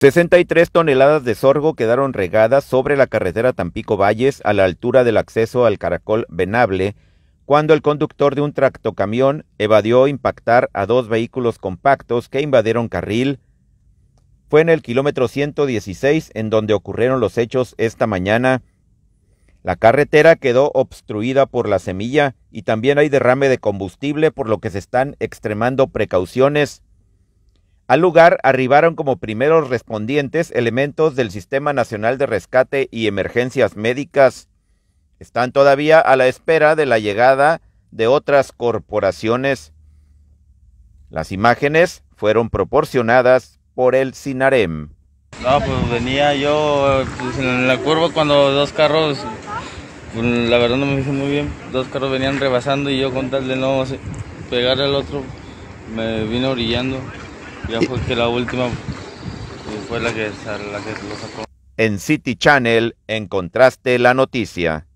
63 toneladas de sorgo quedaron regadas sobre la carretera Tampico Valles a la altura del acceso al Caracol Venable cuando el conductor de un tractocamión evadió impactar a dos vehículos compactos que invadieron carril. Fue en el kilómetro 116 en donde ocurrieron los hechos esta mañana. La carretera quedó obstruida por la semilla y también hay derrame de combustible por lo que se están extremando precauciones. Al lugar arribaron como primeros respondientes elementos del Sistema Nacional de Rescate y Emergencias Médicas. Están todavía a la espera de la llegada de otras corporaciones. Las imágenes fueron proporcionadas por el Sinarem. No, pues venía yo pues, en la curva cuando dos carros, pues, la verdad no me fijé muy bien, dos carros venían rebasando y yo con tal de no pegar al otro me vino orillando. Ya fue que la última eh, fue la que, la que lo sacó. En City Channel encontraste la noticia.